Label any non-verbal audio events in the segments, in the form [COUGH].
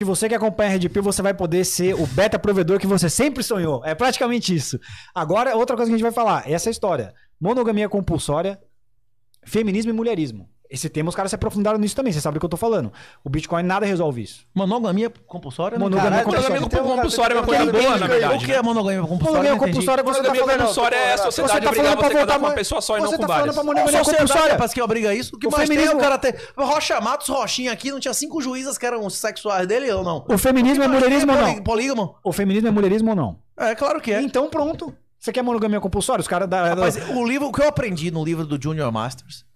Se você que acompanha a Red Pill, você vai poder ser o beta provedor que você sempre sonhou. É praticamente isso. Agora, outra coisa que a gente vai falar, essa é história. Monogamia compulsória, feminismo e mulherismo. Esse tema os caras se aprofundaram nisso também, você sabe o que eu tô falando. O Bitcoin nada resolve isso. Monogamia compulsória? Né? Monogamia compulsória, então, compulsória é uma coisa boa, na verdade. O que é né? monogamia compulsória? Monogamia compulsória é você tá falando... compulsória é a sociedade você tá falando pra voltar com uma pessoa só e não com várias. Você tá falando pra monogamia compulsória. Parece que obriga isso. O que feminismo, cara, tem... Rocha Matos Rochinha aqui, não tinha cinco juízas que eram sexuais dele ou não? O feminismo é mulherismo ou é não? Polígamo? O feminismo é mulherismo ou não? É, claro que é. Então pronto. Você quer monogamia compulsória? Os caras o livro, o que eu aprendi no livro do Junior Masters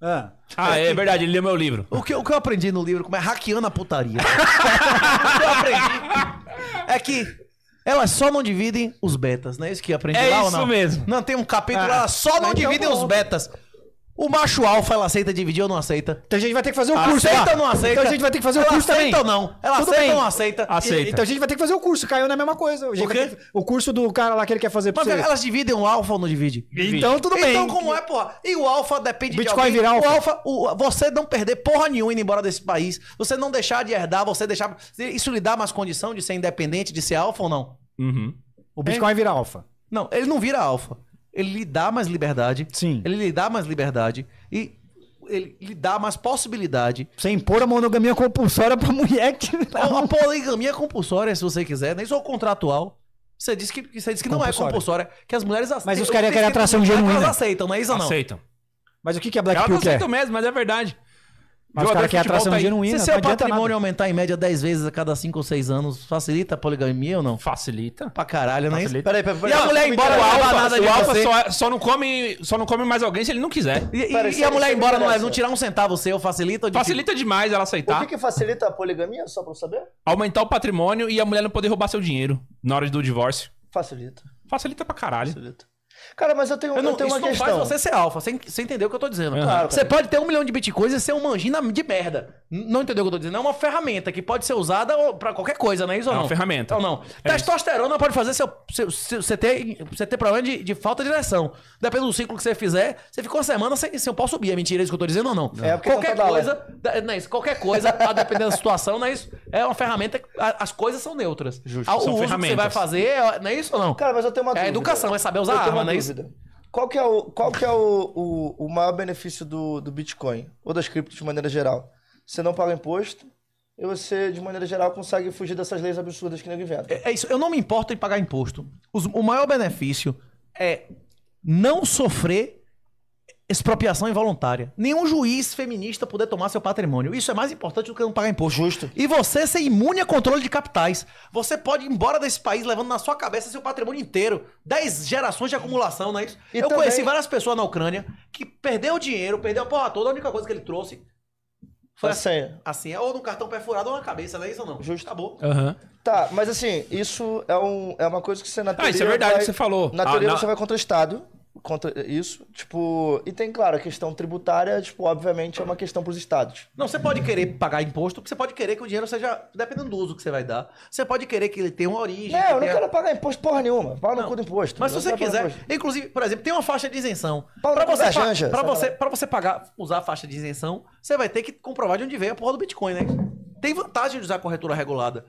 ah. ah, é verdade, ele leu meu livro. O que, o que eu aprendi no livro, como é hackeando a putaria. [LAUGHS] o que eu aprendi é que elas só não dividem os betas, não é isso que eu aprendi é lá ou não? É isso mesmo. Não, tem um capítulo ah, lá, só não dividem os betas. O macho alfa, ela aceita dividir ou não aceita? Então a gente vai ter que fazer o curso. Aceita ou não aceita? Então a gente vai ter que fazer ela o curso aceita também. ou não? Ela Tudo aceita ou não aceita? Aceita. E, então a gente vai ter que fazer o curso. Caiu na mesma coisa. O, que, o curso do cara lá que ele quer fazer pra Mas você. elas dividem o alfa ou não dividem? Então tudo bem. Então como é, porra? E o alfa depende o Bitcoin de Virar alfa. O alfa, o, você não perder porra nenhuma indo embora desse país. Você não deixar de herdar, você deixar... Isso lhe dá mais condição de ser independente, de ser alfa ou não? Uhum. O Bitcoin é. vira alfa. Não, ele não vira alfa ele lhe dá mais liberdade. Sim. Ele lhe dá mais liberdade. E ele lhe dá mais possibilidade. Sem impor a monogamia compulsória pra mulher que. [LAUGHS] Não. poligamia compulsória, se você quiser, nem sou contratual. Você disse que, você disse que não é compulsória, que as mulheres aceitam. Mas os caras querem atração genuína. Elas aceitam, não é isso ou não? Aceitam. Mas o que é Black Elas Pill aceitam mesmo, mas é verdade. Mas jogador cara que é atração tá genuína. Se seu patrimônio nada. aumentar em média 10 vezes a cada 5 ou 6 anos, facilita a poligamia ou não? Facilita. Pra caralho, né? Facilita. Peraí, peraí, peraí. E a mulher embora não leva nada de alfa só, é- só, não come, só não come mais alguém se ele não quiser. E, e, e a mulher embora não, não tirar um centavo seu, facilita ou Facilita demais ela aceitar. O que, que facilita a poligamia, só pra eu saber? Aumentar o patrimônio e a mulher não poder roubar seu dinheiro na hora do divórcio. Facilita. Facilita pra caralho. Facilita. Cara, mas eu tenho, eu não, eu tenho uma questão isso Não faz você ser alfa, sem, sem entender o que eu tô dizendo. Uhum. Claro, você pode ter um milhão de bitcoins e ser um mangina de merda. Não entendeu o que eu tô dizendo? É uma ferramenta que pode ser usada para qualquer coisa, é Isso é ou não? É uma ferramenta. Ou não. É Testosterona isso. pode fazer seu, seu, seu, você, ter, você ter problema de, de falta de direção. Depende do ciclo que você fizer, você ficou uma semana sem, sem o pau subir. É mentira isso que eu tô dizendo ou não? É porque qualquer tá coisa, não é isso, qualquer coisa, a depender da situação, não é isso? É uma ferramenta, as coisas são neutras. Justo, ah, o são uso ferramentas. que você vai fazer, é, não é isso ou não? Cara, mas eu tenho uma é dúvida. É educação, é saber usar arma, né? não é isso? Qual que é o, qual que é o, o, o maior benefício do, do Bitcoin? Ou das criptos de maneira geral? Você não paga imposto, e você, de maneira geral, consegue fugir dessas leis absurdas que ninguém inventa. É, é isso. Eu não me importo em pagar imposto. Os, o maior benefício é não sofrer expropriação involuntária. Nenhum juiz feminista poder tomar seu patrimônio. Isso é mais importante do que não pagar imposto. Justo. E você ser imune a controle de capitais. Você pode ir embora desse país levando na sua cabeça seu patrimônio inteiro. Dez gerações de acumulação, não é isso? E eu também... conheci várias pessoas na Ucrânia que perdeu o dinheiro, perdeu a porra toda, a única coisa que ele trouxe foi a senha. A senha, ou no cartão perfurado ou na cabeça, não é isso ou não? Justo. Acabou. Uhum. Tá, mas assim, isso é, um, é uma coisa que você na teoria. Ah, isso é verdade vai, que você falou. Na teoria ah, na... você vai contra o Estado contra isso, tipo, e tem claro a questão tributária, tipo, obviamente é uma questão para os estados. Não, você pode querer pagar imposto, porque você pode querer que o dinheiro seja dependendo do uso que você vai dar. Você pode querer que ele tenha uma origem. Não, eu não quero pagar imposto porra nenhuma. Fala no cu do imposto. Mas se você quiser, inclusive, por exemplo, tem uma faixa de isenção. Para você, janja, você, você pagar, usar a faixa de isenção, você vai ter que comprovar de onde veio a porra do Bitcoin, né? Tem vantagem de usar corretora regulada.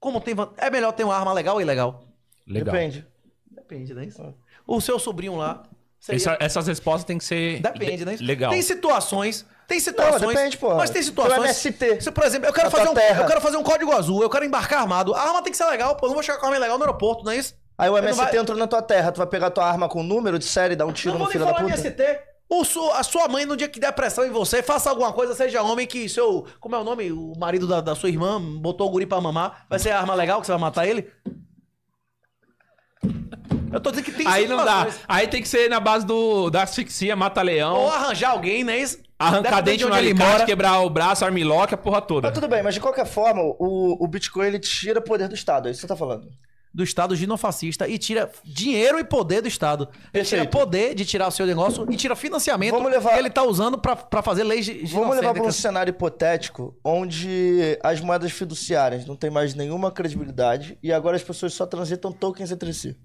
Como tem É melhor ter uma arma legal ou ilegal? Legal. Depende. Depende, né? Isso. É o seu sobrinho lá. Seria... Essa, essas respostas têm que ser. Depende, né? Legal. Tem situações. Tem situações. Não, depende, pô. Mas tem situações. Do MST. Se, por exemplo, eu quero, fazer um, eu quero fazer um código azul, eu quero embarcar armado. A arma tem que ser legal, pô. não vou chegar com a arma legal no aeroporto, não é isso? Aí o MST vai... entrou na tua terra, tu vai pegar tua arma com número de série, dar um tiro não no filho da puta. MST. O su, a sua mãe, no dia que der pressão em você, faça alguma coisa, seja homem, que seu. Como é o nome? O marido da, da sua irmã botou o guri pra mamar. Vai ser a arma legal que você vai matar ele? Eu tô dizendo que tem Aí não dá. Aí tem que ser na base do, da asfixia, mata-leão. Ou arranjar alguém, né? Arrancar dente de no alicate, mora. quebrar o braço, armilock, a porra toda. Mas tudo bem, mas de qualquer forma, o, o Bitcoin ele tira poder do Estado, é isso que você tá falando do Estado ginofascista e tira dinheiro e poder do Estado. Ele tira poder de tirar o seu negócio e tira financiamento levar... que ele tá usando para fazer leis de Vamos levar para um cenário hipotético onde as moedas fiduciárias não têm mais nenhuma credibilidade e agora as pessoas só transitam tokens entre si.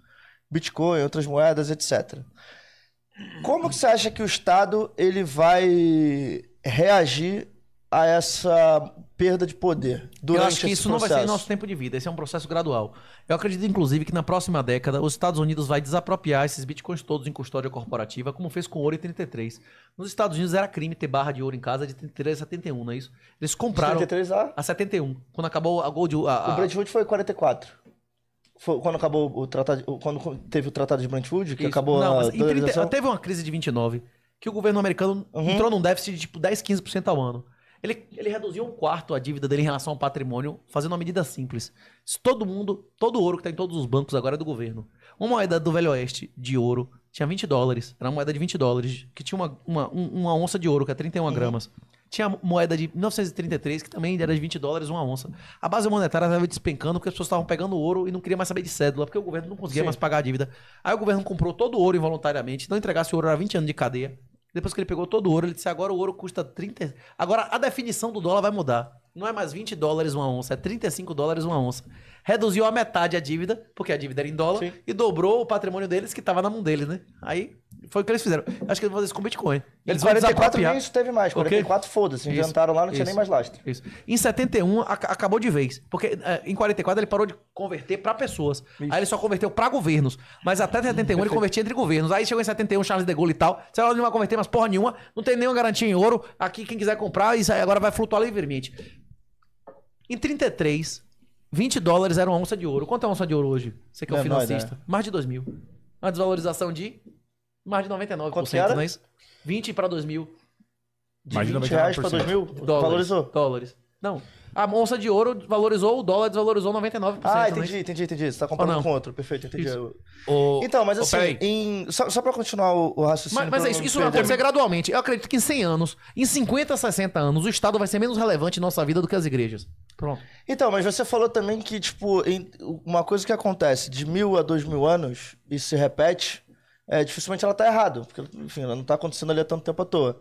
Bitcoin, outras moedas, etc. Como que você acha que o Estado ele vai reagir a essa perda de poder durante Eu acho que isso processo? não vai ser nosso tempo de vida, esse é um processo gradual. Eu acredito, inclusive, que na próxima década os Estados Unidos vai desapropriar esses bitcoins todos em custódia corporativa, como fez com ouro em 33. Nos Estados Unidos era crime ter barra de ouro em casa de 33 a 71, não é isso? Eles compraram... De 33 a... a 71, quando acabou a Gold... A, a... O Brentwood foi 44. Foi quando acabou o tratado. Quando teve o tratado de Brentwood, que Isso. acabou não, a. 30, teve uma crise de 29, que o governo americano uhum. entrou num déficit de tipo 10, 15% ao ano. Ele, ele reduziu um quarto a dívida dele em relação ao patrimônio, fazendo uma medida simples. Se todo mundo, todo o ouro que está em todos os bancos agora é do governo. Uma moeda do Velho Oeste de ouro tinha 20 dólares, era uma moeda de 20 dólares, que tinha uma, uma, uma onça de ouro, que é 31 uhum. gramas. Tinha moeda de 1933, que também era de 20 dólares uma onça. A base monetária estava despencando porque as pessoas estavam pegando ouro e não queriam mais saber de cédula, porque o governo não conseguia Sim. mais pagar a dívida. Aí o governo comprou todo o ouro involuntariamente, não entregasse o ouro, era 20 anos de cadeia. Depois que ele pegou todo o ouro, ele disse: agora o ouro custa 30. Agora a definição do dólar vai mudar. Não é mais 20 dólares uma onça, é 35 dólares uma onça. Reduziu a metade a dívida, porque a dívida era em dólar, Sim. e dobrou o patrimônio deles que estava na mão deles, né? Aí foi o que eles fizeram. Acho que eles vão fazer isso com Bitcoin. Eles 44 nem isso teve mais. 44, okay. foda-se. Inventaram lá, não tinha isso. nem mais lastro. Isso. Em 71, ac acabou de vez. Porque eh, em 44 ele parou de converter para pessoas. Isso. Aí ele só converteu para governos. Mas até 71 Perfeito. ele convertia entre governos. Aí chegou em 71, Charles de Gaulle e tal. Sei lá, não vai converter mais porra nenhuma. Não tem nenhuma garantia em ouro. Aqui, quem quiser comprar, isso agora vai flutuar livremente. Em 33, 20 dólares era uma onça de ouro. Quanto é uma onça de ouro hoje? Você que é o financista. Né? Mais de 2 mil. Uma desvalorização de mais de 99%, Quanto era? não é isso? 20 para 2000. De Mais de 20 reais para mil Dólares, valorizou? Dólares. Não. A onça de ouro valorizou, o dólar desvalorizou 99%. Ah, é entendi, entendi, entendi. Você está comparando com outro. Perfeito, entendi. O... Então, mas assim, em... só, só para continuar o, o raciocínio. Mas, mas é isso, isso vai acontecer gradualmente. Eu acredito que em 100 anos, em 50, 60 anos, o Estado vai ser menos relevante em nossa vida do que as igrejas. Pronto. Então, mas você falou também que, tipo, uma coisa que acontece de mil a dois mil anos, isso se repete, é, dificilmente ela tá errada, porque enfim, ela não tá acontecendo ali há tanto tempo à toa.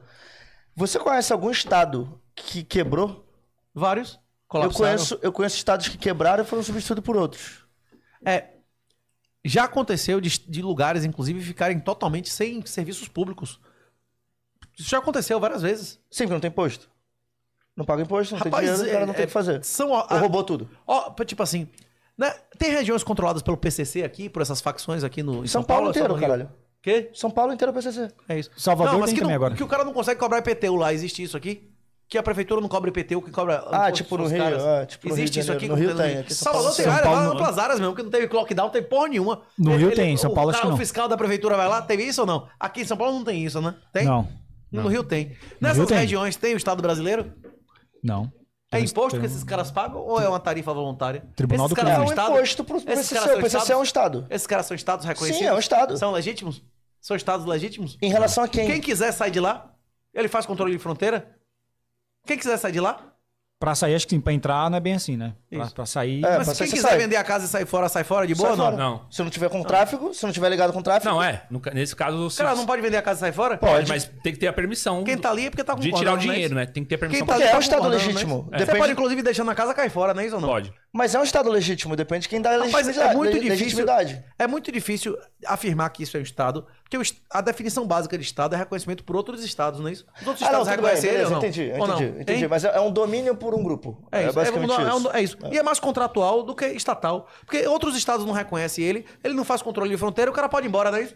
Você conhece algum estado que quebrou? Vários. Eu conheço, eu conheço estados que quebraram e foram substituídos por outros. É, já aconteceu de, de, lugares, inclusive, ficarem totalmente sem serviços públicos. Isso já aconteceu várias vezes. Sim, porque não tem imposto. Não paga imposto, não Rapaz, tem dinheiro, o cara é, não tem o que fazer. É, são, a, roubou tudo. Ó, tipo assim, né? Tem regiões controladas pelo PCC aqui, por essas facções aqui no em São, São Paulo, Paulo inteiro, São caralho. Quê? São Paulo inteiro é PCC. É isso. Salvador não, mas que não, agora. Que o cara não consegue cobrar IPTU lá, existe isso aqui? Que a prefeitura não cobra IPTU, que cobra. Ah, tipo no Rio. Ah, tipo Existe isso aqui no Rio tem. Aqui Salvador tem área, Paulo... lá outras áreas mesmo, que não teve lockdown, não teve porra nenhuma. No Rio tem, São Paulo acho que não. O fiscal da prefeitura vai lá, teve isso ou não? Aqui em São Paulo não tem isso, né? Tem? Não. No Rio tem. Nessas regiões tem o Estado brasileiro? Não. É imposto que esses caras pagam ou é uma tarifa voluntária? Tribunal esses do caras São é um imposto pro esses caras O PCC é um Estado. Esses caras são Estados reconhecidos? Sim, é um Estado. São legítimos? São Estados legítimos? Em relação a quem? Quem quiser sair de lá, ele faz controle de fronteira. Quem quiser sair de lá, Pra sair, acho que sim, pra entrar não é bem assim, né? Pra, pra sair. É, Mas pra quem sair, quiser sai. vender a casa e sair fora, sai fora de boa ou não? não? Se não tiver com tráfego, se não tiver ligado com tráfego. Não, é. No nesse caso, se- Cara, não pode vender a casa e sair fora? Pode, mas tem que ter a permissão Quem tá ali é porque tá com de tirar o né? dinheiro, né? Tem que ter a permissão. Quem tá ali é o Estado legítimo. Você Depende- pode, inclusive, deixando a casa cair fora, não é isso ou não? Pode. Mas é um Estado legítimo, depende de quem dá Rapaz, legitimidade. É muito, difícil, é muito difícil afirmar que isso é um Estado, porque a definição básica de Estado é reconhecimento por outros Estados, não é isso? Os outros ah, Estados reconhecem beleza, não? Entendi, ou entendi, não? entendi. Mas é, é um domínio por um grupo. É, é, é, é isso. basicamente é, É, isso. E é mais contratual do que estatal. Porque outros Estados não reconhecem ele, ele não faz controle de fronteira, o cara pode ir embora, não é isso?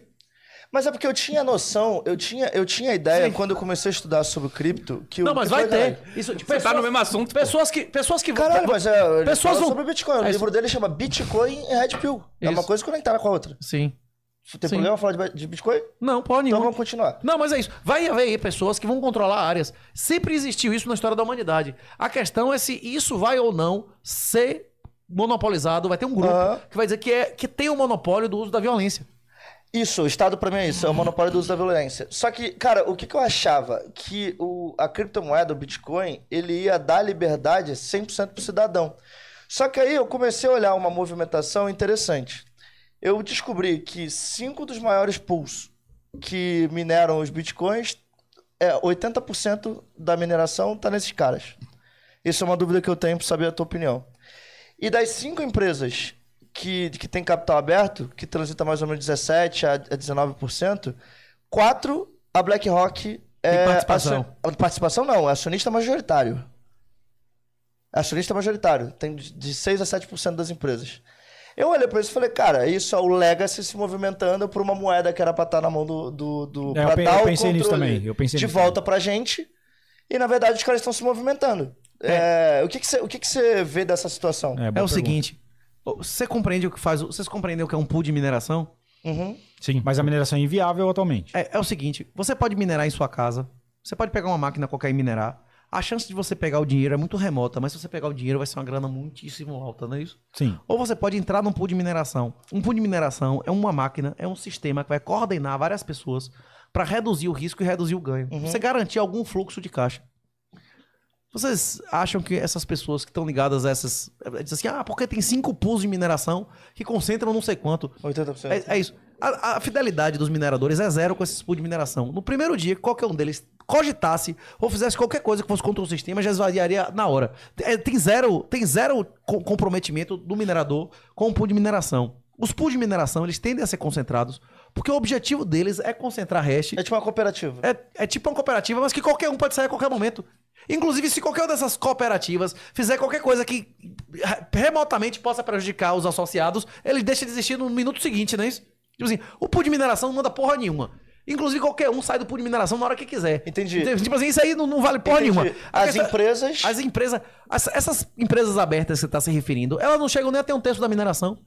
Mas é porque eu tinha noção, eu tinha, eu tinha ideia Sim. quando eu comecei a estudar sobre cripto que Não, o mas vai ter. É. Isso, tipo, Você tá no mesmo assunto. Pessoas que, pessoas que Caralho, vão. mas é, pessoas vão... sobre Bitcoin. O é livro dele chama Bitcoin e Red Pill. É uma coisa conectada com a outra. Sim. Tem Sim. problema falar de Bitcoin? Não, pode Então vamos continuar. Não, mas é isso. Vai haver aí pessoas que vão controlar áreas. Sempre existiu isso na história da humanidade. A questão é se isso vai ou não ser monopolizado, vai ter um grupo uhum. que vai dizer que, é, que tem o um monopólio do uso da violência. Isso, o Estado para mim é isso, é o monopólio do uso da violência. Só que, cara, o que, que eu achava? Que o, a criptomoeda, o Bitcoin, ele ia dar liberdade 100% pro cidadão. Só que aí eu comecei a olhar uma movimentação interessante. Eu descobri que cinco dos maiores pools que mineram os bitcoins, é, 80% da mineração está nesses caras. Isso é uma dúvida que eu tenho para saber a tua opinião. E das cinco empresas que, que tem capital aberto, que transita mais ou menos 17% a, 19%, 4% a BlackRock é. Tem participação. Acion... Ah, participação não, é acionista majoritário. É acionista majoritário, tem de 6% a 7% das empresas. Eu olhei para isso e falei, cara, isso é o Legacy se movimentando por uma moeda que era para estar tá na mão do. do, do é, eu, eu pensei nisso também. Eu pensei de volta para gente. E na verdade os caras estão se movimentando. É. É, o que, você, o que, que você vê dessa situação? É, é o pergunta. seguinte: você compreende o que faz. Vocês compreendem o que é um pool de mineração? Uhum. Sim, mas a mineração é inviável atualmente. É, é o seguinte: você pode minerar em sua casa, você pode pegar uma máquina qualquer e minerar. A chance de você pegar o dinheiro é muito remota, mas se você pegar o dinheiro vai ser uma grana muitíssimo alta, não é isso? Sim. Ou você pode entrar num pool de mineração. Um pool de mineração é uma máquina, é um sistema que vai coordenar várias pessoas para reduzir o risco e reduzir o ganho. Uhum. Você garantir algum fluxo de caixa. Vocês acham que essas pessoas que estão ligadas a essas. É, dizem assim, ah, porque tem cinco pools de mineração que concentram não sei quanto. 80%. É, é isso. A, a, fidelidade dos mineradores é zero com esses pools de mineração. No primeiro dia, qualquer um deles cogitasse ou fizesse qualquer coisa que fosse contra o sistema, já esvaziaria na hora. É, tem zero, tem zero comprometimento do minerador com o pool de mineração. Os pools de mineração, eles tendem a ser concentrados porque o objetivo deles é concentrar hash. É tipo uma cooperativa. É, é tipo uma cooperativa, mas que qualquer um pode sair a qualquer momento. Inclusive, se qualquer uma dessas cooperativas fizer qualquer coisa que remotamente possa prejudicar os associados, ele deixa de existir no minuto seguinte, não é isso? Tipo assim, o pool de mineração não manda porra nenhuma. Inclusive, qualquer um sai do pool de mineração na hora que quiser. Entendi. Tipo assim, isso aí não, não vale porra Entendi. nenhuma. As empresas. As empresas. essas empresas abertas que você está se referindo, elas não chegam nem a ter um terço da mineração.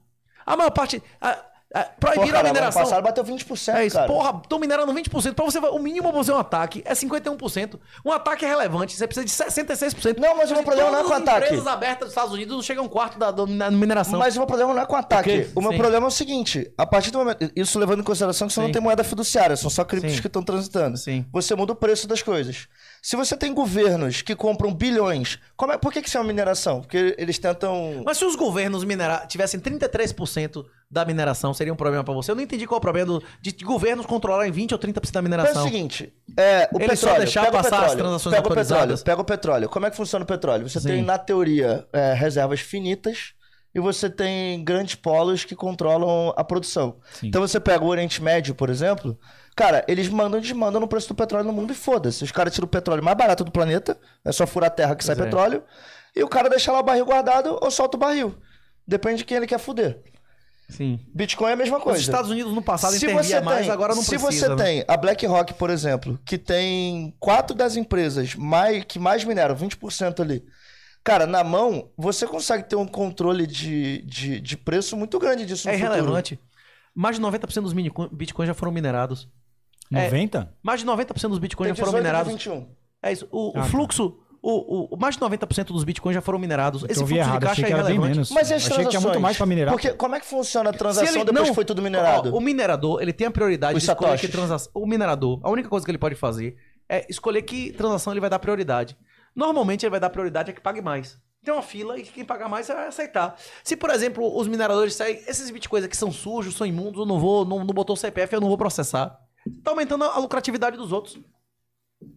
A maior parte. A, é, a mineração. Ano passado bateu 20%. É isso. Cara. Porra, estão minerando 20%. Pra você, o mínimo pra fazer um ataque é 51%. Um ataque é relevante, você precisa de 66%. Não, mas o meu problema não é com o ataque. As empresas abertas dos Estados Unidos não chegam um quarto da, da mineração. Mas o meu problema não é com ataque. Okay. O meu Sim. problema é o seguinte: a partir do momento. Isso levando em consideração que você Sim. não tem moeda fiduciária, são só criptos Sim. que estão transitando. Sim. Você muda o preço das coisas. Se você tem governos que compram bilhões, como é, por que, que isso é uma mineração? Porque eles tentam. Mas se os governos minerar tivessem 33% da mineração, seria um problema para você? Eu não entendi qual é o problema do... de governos controlarem 20% ou 30% da mineração. É o seguinte: é, o Ele petróleo. Só deixar passar petróleo, as transações pega autorizadas. O petróleo, pega o petróleo. Como é que funciona o petróleo? Você Sim. tem, na teoria, é, reservas finitas e você tem grandes polos que controlam a produção. Sim. Então você pega o Oriente Médio, por exemplo, cara, eles mandam e desmandam no preço do petróleo no mundo e foda-se. Os caras tiram o petróleo mais barato do planeta, é só furar a terra que sai é. petróleo, e o cara deixa lá o barril guardado ou solta o barril. Depende de quem ele quer fuder. Sim. Bitcoin é a mesma coisa. Os Estados Unidos no passado se intervia tem, mais, agora não se precisa. Se você né? tem a BlackRock, por exemplo, que tem quatro das empresas mais, que mais mineram, 20% ali, Cara, na mão, você consegue ter um controle de, de, de preço muito grande disso no É relevante. Mais de 90% dos mini bitcoins já foram minerados. É, 90? mais de 90% é ah, tá. dos bitcoins já foram minerados. 21. É isso. O, Ah, fluxo. O, o- mais de 90% dos bitcoins já foram minerados. Esse fluxo errado, de caixa é bem relevante. menos. Mas e as achei que muito mais para minerar. Porque como é que funciona a transação ele depois que foi tudo minerado? Ó, o minerador, ele tem a prioridade Os de escolher que transação. O minerador, a única coisa que ele pode fazer é escolher que transação ele vai dar prioridade. Normalmente ele vai dar prioridade a quem pague mais. Tem uma fila e quem pagar mais vai é aceitar. Se, por exemplo, os mineradores saem, esses bitcoins aqui são sujos, são imundos, eu não vou, não, não botou o CPF, eu não vou processar. Tá aumentando a lucratividade dos outros.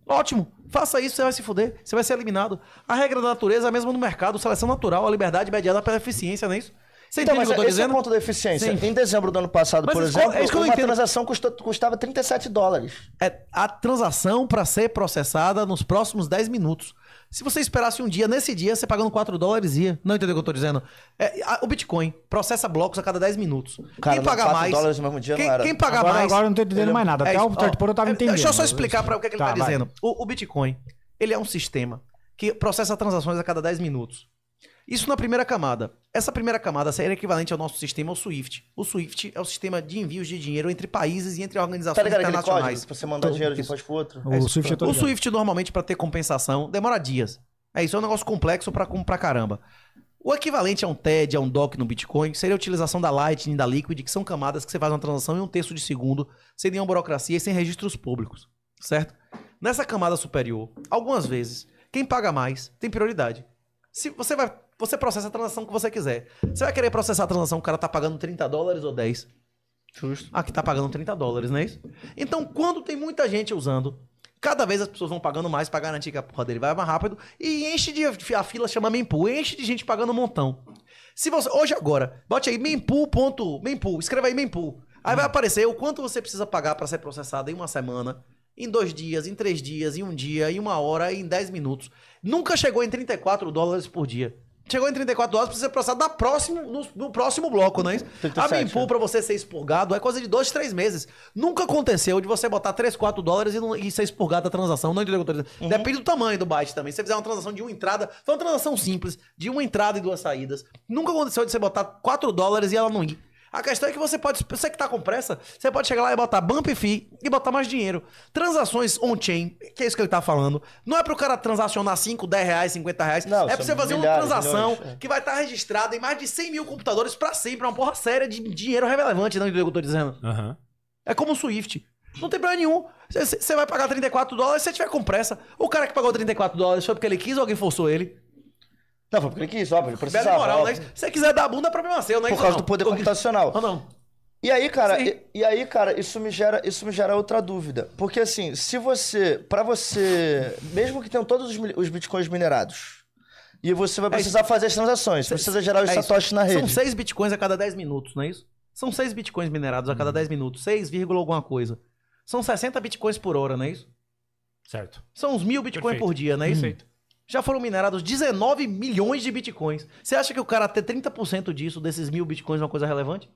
Ótimo, faça isso, você vai se fuder, você vai ser eliminado. A regra da natureza é a mesma no mercado, seleção natural, a liberdade mediada pela eficiência, não é isso? Você então, mas eu tô esse dizendo? é o ponto da eficiência. Sim. Em dezembro do ano passado, mas por exemplo, é uma entendo. transação custou, custava 37 dólares. É a transação para ser processada nos próximos 10 minutos. Se você esperasse um dia, nesse dia, você pagando 4 dólares ia. Não entendeu o que eu tô dizendo? É, a, o Bitcoin processa blocos a cada 10 minutos. Cara, quem pagar mais. dólares no mesmo dia quem, quem pagar mais. Agora eu não tô entendendo mais nada. É, Até o third eu tava é, entendendo. Deixa eu só explicar para o que, é que ele tá, tá dizendo. O, o Bitcoin, ele é um sistema que processa transações a cada 10 minutos. Isso na primeira camada. Essa primeira camada seria equivalente ao nosso sistema, o SWIFT. O SWIFT é o sistema de envios de dinheiro entre países e entre organizações tá internacionais. Para você mandar dinheiro de um país pro outro. O, é Swift, é o SWIFT, normalmente, para ter compensação, demora dias. É isso, é um negócio complexo para pra caramba. O equivalente a um TED, a um DOC no Bitcoin, seria a utilização da Lightning, da Liquid, que são camadas que você faz uma transação em um terço de segundo, sem nenhuma burocracia e sem registros públicos, certo? Nessa camada superior, algumas vezes, quem paga mais tem prioridade. Se você vai você processa a transação que você quiser. Você vai querer processar a transação que o cara tá pagando 30 dólares ou 10? Justo. Aqui tá pagando 30 dólares, não é isso? Então, quando tem muita gente usando, cada vez as pessoas vão pagando mais para garantir que a porra dele vai mais rápido e enche de a fila chama mempool, enche de gente pagando um montão. Se você hoje agora, bote aí mempool. mempool, escreva aí mempool. Aí vai aparecer o quanto você precisa pagar para ser processado em uma semana, em dois dias, em três dias, em um dia, em uma hora, em dez minutos. Nunca chegou em 34 dólares por dia. Chegou em 34 dólares precisa ser processado na próximo, no, no, próximo bloco, não é isso? 37, a Mempool, é. pra você ser expurgado, é coisa de 2, 3 meses. Nunca aconteceu de você botar 3, 4 dólares e, não, e ser expurgado da transação. Não entendeu? Uhum. Depende do tamanho do byte também. Se você fizer uma transação de uma entrada, foi uma transação simples, de uma entrada e duas saídas. Nunca aconteceu de você botar 4 dólares e ela não ir. A questão é que você pode, você que está com pressa, você pode chegar lá e botar bump fee e botar mais dinheiro. Transações on-chain, que é isso que ele está falando, não é para o cara transacionar 5, 10 reais, 50 reais, não, é para você fazer uma transação é. que vai estar tá registrada em mais de 100 mil computadores para sempre, é uma porra séria de dinheiro relevante, não é o que eu tô dizendo? Uhum. É como o Swift. Não tem problema nenhum. Você vai pagar 34 dólares se você tiver com pressa. O cara que pagou 34 dólares foi porque ele quis ou alguém forçou ele? Não, foi por clique só, pra processar. moral, né? Se você quiser dar a bunda, é problema seu, né? Por causa não. do poder computacional. Ou ah, não. E aí, cara, e, e, aí, cara, isso me gera, isso me gera outra dúvida. Porque assim, se você, para você, mesmo que tenham todos os, os bitcoins minerados, e você vai é precisar é fazer as transações, você precisa gerar os é satoshis na rede. São 6 bitcoins a cada 10 minutos, não é isso? São 6 bitcoins minerados a cada hum. 10 minutos, 6, alguma coisa. São 60 bitcoins por hora, não é isso? Certo. São uns mil bitcoins Perfeito. por dia, não é isso? Perfeito já foram minerados 19 milhões de bitcoins. Você acha que o cara ter 30% disso, desses mil bitcoins, é uma coisa relevante?